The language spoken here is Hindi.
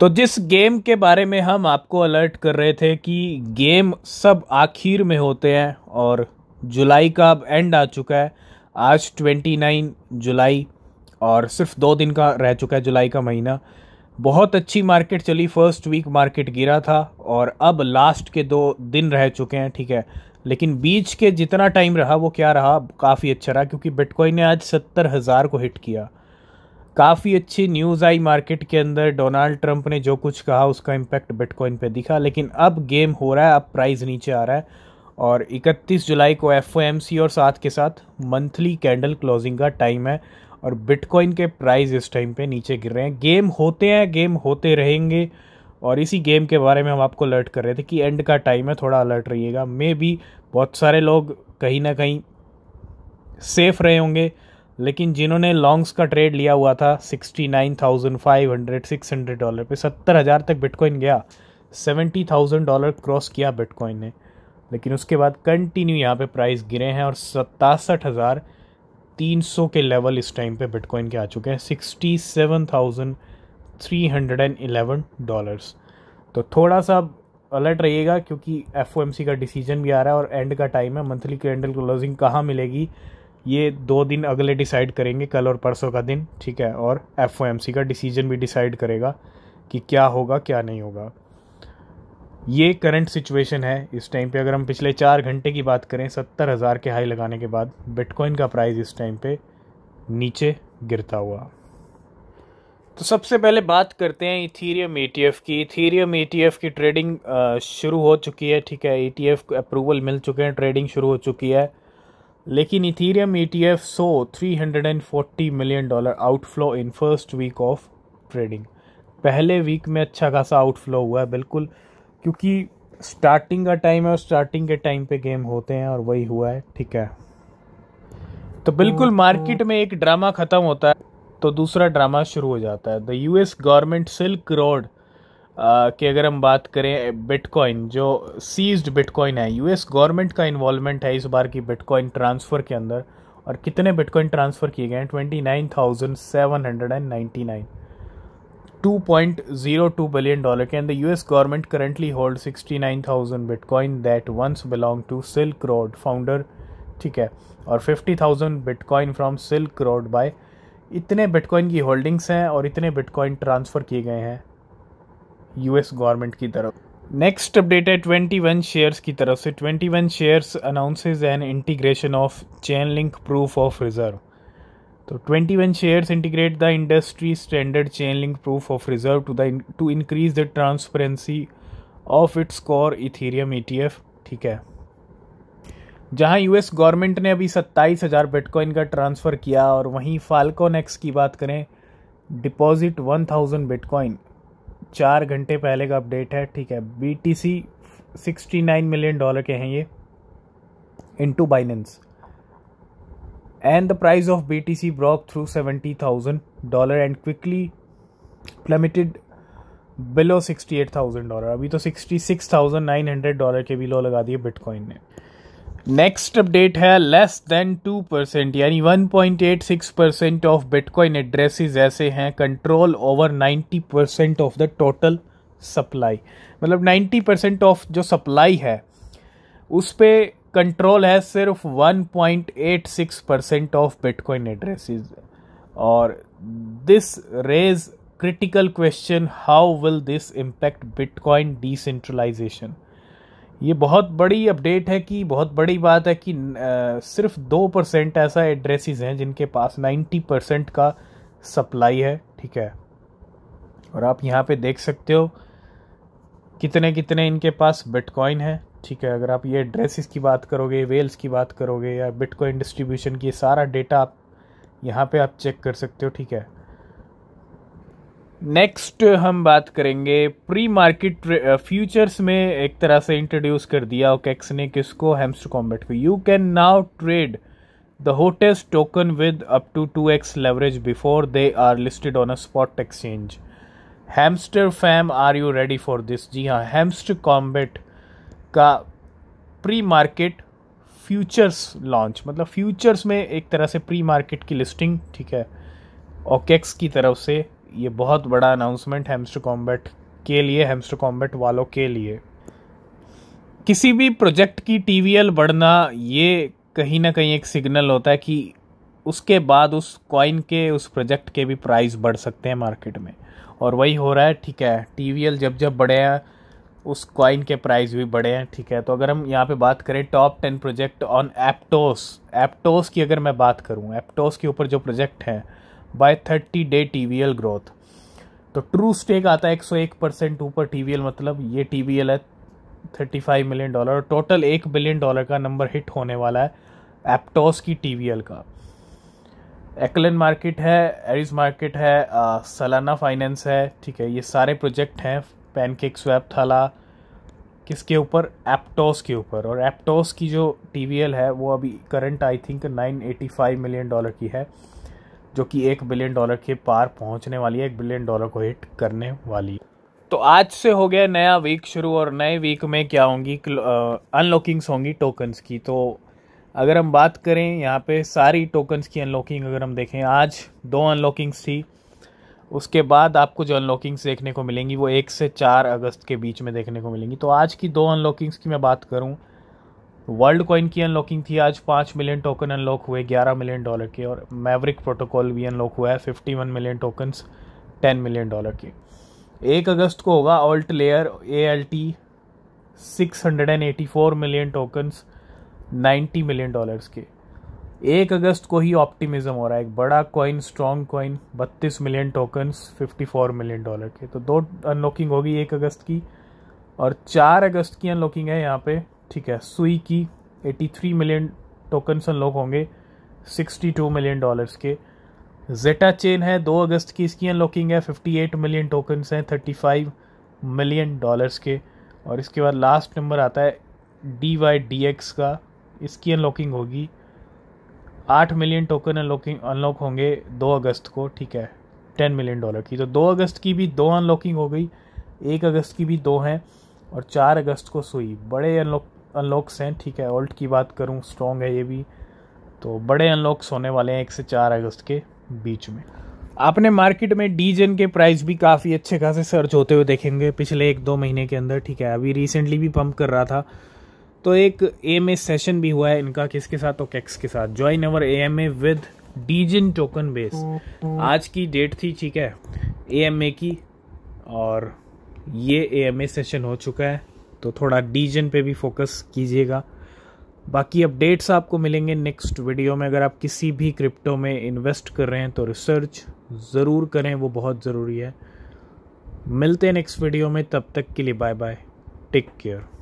तो जिस गेम के बारे में हम आपको अलर्ट कर रहे थे कि गेम सब आखिर में होते हैं और जुलाई का अब एंड आ चुका है आज 29 जुलाई और सिर्फ दो दिन का रह चुका है जुलाई का महीना बहुत अच्छी मार्केट चली फर्स्ट वीक मार्केट गिरा था और अब लास्ट के दो दिन रह चुके हैं ठीक है लेकिन बीच के जितना टाइम रहा वो क्या रहा काफ़ी अच्छा रहा क्योंकि बिटकॉइन ने आज सत्तर हज़ार को हिट किया काफ़ी अच्छी न्यूज़ आई मार्केट के अंदर डोनाल्ड ट्रंप ने जो कुछ कहा उसका इम्पैक्ट बिटकॉइन पे दिखा लेकिन अब गेम हो रहा है अब प्राइस नीचे आ रहा है और 31 जुलाई को एफ और साथ के साथ मंथली कैंडल क्लोजिंग का टाइम है और बिटकॉइन के प्राइस इस टाइम पे नीचे गिर रहे हैं गेम होते हैं गेम होते रहेंगे और इसी गेम के बारे में हम आपको अलर्ट कर रहे थे कि एंड का टाइम है थोड़ा अलर्ट रहिएगा मे भी बहुत सारे लोग कहीं ना कहीं सेफ रहे होंगे लेकिन जिन्होंने लॉन्ग्स का ट्रेड लिया हुआ था sixty nine thousand five hundred six hundred dollar पे सत्तर हज़ार तक बिटकॉइन गया 70,000 थाउजेंड डॉलर क्रॉस किया बिटकॉइन ने लेकिन उसके बाद कंटिन्यू यहाँ पे प्राइस गिरे हैं और सतासठ हज़ार तीन सौ के लेवल इस टाइम पे बिटकॉइन के आ चुके हैं sixty seven thousand three hundred and eleven dollars तो थोड़ा सा अलर्ट रहिएगा क्योंकि एफ का डिसीजन भी आ रहा है और एंड का टाइम है मंथली कैंडल क्लोजिंग कहाँ मिलेगी ये दो दिन अगले डिसाइड करेंगे कल और परसों का दिन ठीक है और एफ का डिसीजन भी डिसाइड करेगा कि क्या होगा क्या नहीं होगा ये करंट सिचुएशन है इस टाइम पे अगर हम पिछले चार घंटे की बात करें सत्तर हज़ार के हाई लगाने के बाद बिटकॉइन का प्राइस इस टाइम पे नीचे गिरता हुआ तो सबसे पहले बात करते हैं इथीरियम ए e की इथीरियम ए e की ट्रेडिंग शुरू हो चुकी है ठीक है ए e अप्रूवल मिल चुके हैं ट्रेडिंग शुरू हो चुकी है लेकिन Ethereum E T F so three hundred and forty million dollar outflow in first week of trading पहले वीक में अच्छा खासा आउटफ्लो हुआ है बिल्कुल क्योंकि स्टार्टिंग का टाइम है और स्टार्टिंग के टाइम पे गेम होते हैं और वही हुआ है ठीक है तो बिल्कुल मार्केट तो- में एक ड्रामा ख़त्म होता है तो दूसरा ड्रामा शुरू हो जाता है the US government Silk Road कि अगर हम बात करें बिटकॉइन जो सीज्ड बिटकॉइन है यूएस गवर्नमेंट का इन्वॉल्वमेंट है इस बार की बिटकॉइन ट्रांसफ़र के अंदर और कितने बिटकॉइन ट्रांसफ़र किए गए हैं twenty nine thousand seven hundred and ninety nine two point zero two billion dollar के and the US government currently hold sixty nine thousand bitcoin that once belong to Silk Road founder ठीक है और fifty thousand bitcoin from Silk Road by इतने बिटकॉइन की होल्डिंग्स हैं और इतने बिटकॉइन ट्रांसफ़र किए गए हैं यूएस गवर्नमेंट की तरफ नेक्स्ट अपडेट है ट्वेंटी वन शेयर्स की तरफ से twenty one shares announces an integration of Chainlink proof of reserve तो twenty one shares integrate the industry standard Chainlink proof of reserve to the to increase the transparency of its core Ethereum ETF ठीक है जहां यूएस गवर्नमेंट ने अभी सत्ताईस हज़ार बिटकॉइन का ट्रांसफ़र किया और वहीं फाल्कोन एक्स की बात करें डिपॉजिट वन थाउजेंड बिटकॉइन चार घंटे पहले का अपडेट है ठीक है B T C sixty nine million dollar के हैं ये into Binance and the price of B T C broke through seventy thousand dollar and quickly plummeted below sixty eight thousand dollar अभी तो sixty six thousand nine hundred dollar के भी लो लगा दिए बिटकॉइन ने नेक्स्ट अपडेट है लेस देन टू परसेंट यानी one point eight six percent of bitcoin addresses ऐसे हैं control over ninety percent of the total supply मतलब नाइन्टी परसेंट ऑफ जो सप्लाई है उस पर कंट्रोल है सिर्फ one point eight six percent of bitcoin addresses और this raise critical question how will this impact bitcoin decentralization ये बहुत बड़ी अपडेट है कि बहुत बड़ी बात है कि सिर्फ दो परसेंट ऐसा एड्रेसेस हैं जिनके पास नाइन्टी परसेंट का सप्लाई है ठीक है और आप यहाँ पे देख सकते हो कितने कितने इनके पास बिटकॉइन है ठीक है अगर आप ये एड्रेसेस की बात करोगे वेल्स की बात करोगे या बिटकॉइन डिस्ट्रीब्यूशन की सारा डेटा आप यहाँ पे आप चेक कर सकते हो ठीक है नेक्स्ट हम बात करेंगे प्री मार्केट फ्यूचर्स में एक तरह से इंट्रोड्यूस कर दिया ओकेक्स ने किसको हेम्स्टर कॉम्बेट को you can now trade the hottest token with up to two X leverage before they are listed on a spot exchange Hamster fam are you ready for this जी हाँ हेम्स्ट कॉम्बेट का प्री मार्केट फ्यूचर्स लॉन्च मतलब फ्यूचर्स में एक तरह से प्री मार्केट की लिस्टिंग ठीक है ओकेक्स की तरफ से ये बहुत बड़ा अनाउंसमेंट हेमस्टर कॉम्बैट के लिए हेमस्टर कॉम्बैट वालों के लिए किसी भी प्रोजेक्ट की टी बढ़ना ये कहीं ना कहीं एक सिग्नल होता है कि उसके बाद उस कॉइन के उस प्रोजेक्ट के भी प्राइस बढ़ सकते हैं मार्केट में और वही हो रहा है ठीक है टी जब जब बढ़े हैं उस कॉइन के प्राइस भी बढ़े हैं ठीक है तो अगर हम यहाँ पे बात करें top ten project on Aptos Aptos की अगर मैं बात करूँ एप्टोस के ऊपर जो प्रोजेक्ट हैं by thirty day T growth तो ट्रू स्टेक आता है एक सौ एक परसेंट ऊपर टी मतलब ये टी है थर्टी फाइव मिलियन डॉलर और टोटल एक बिलियन डॉलर का नंबर हिट होने वाला है एप्टोस की टी का एक्लन मार्केट है एरिस मार्केट है आ, सलाना फाइनेंस है ठीक है ये सारे प्रोजेक्ट हैं पैनकेक स्वैप थाला किसके ऊपर एप्टोस के ऊपर और एप्टोस की जो टी है वो अभी current I think 985 million dollar की है जो कि एक बिलियन डॉलर के पार पहुंचने वाली है एक बिलियन डॉलर को हिट करने वाली है तो आज से हो गया नया वीक शुरू और नए वीक में क्या होंगी अनलॉकिंग्स होंगी टोकन्स की तो अगर हम बात करें यहाँ पे सारी टोकन्स की अनलॉकिंग अगर हम देखें आज दो अनलॉकिंग्स थी उसके बाद आपको जो अनलॉकिंग्स देखने को मिलेंगी वो एक से चार अगस्त के बीच में देखने को मिलेंगी तो आज की दो अनलॉकिंग्स की मैं बात करूँ वर्ल्ड कॉइन की अनलॉकिंग थी आज पाँच मिलियन टोकन अनलॉक हुए ग्यारह मिलियन डॉलर के और मैवरिक प्रोटोकॉल भी अनलॉक हुआ है fifty one million tokens ten million dollar के एक अगस्त को होगा AltLayer A L T six hundred and eighty four million tokens ninety million dollars के एक अगस्त को ही ऑप्टिमिज्म हो रहा है एक बड़ा कॉइन स्ट्रॉन्ग कॉइन बत्तीस million tokens fifty four million dollar के तो दो अनलॉकिंग होगी एक अगस्त की और चार अगस्त की अनलॉकिंग है यहाँ पे ठीक है सुई की 83 मिलियन टोकन्स अनलॉक होंगे 62 मिलियन डॉलर्स के जेटा चेन है 2 अगस्त की इसकी अनलॉकिंग है 58 मिलियन टोकन्स हैं 35 मिलियन डॉलर्स के और इसके बाद लास्ट नंबर आता है डी वाई डी एक्स का इसकी अनलॉकिंग होगी आठ मिलियन टोकन अनलॉकिंग अनलॉक होंगे दो अगस्त को ठीक है टेन मिलियन डॉलर की तो दो अगस्त की भी दो अनलॉकिंग हो गई एक अगस्त की भी दो हैं और चार अगस्त को सुई बड़े अनलॉक अनलॉक्स हैं ठीक है ओल्ट की बात करूँ स्ट्रॉन्ग है ये भी तो बड़े अनलॉक्स होने वाले हैं एक से चार अगस्त के बीच में आपने मार्केट में डी के प्राइस भी काफ़ी अच्छे खासे सर्च होते हुए देखेंगे पिछले एक दो महीने के अंदर ठीक है अभी रिसेंटली भी पंप कर रहा था तो एक ए एम ए सेशन भी हुआ है इनका किसके साथ तो कैक्स के साथ join our A M A with D token base आज की डेट थी ठीक है ए एम ए की और ये ए एम ए सेशन हो चुका है तो थोड़ा डीजन पे भी फोकस कीजिएगा बाकी अपडेट्स आपको मिलेंगे नेक्स्ट वीडियो में अगर आप किसी भी क्रिप्टो में इन्वेस्ट कर रहे हैं तो रिसर्च ज़रूर करें वो बहुत ज़रूरी है मिलते हैं नेक्स्ट वीडियो में तब तक के लिए बाय बाय टेक केयर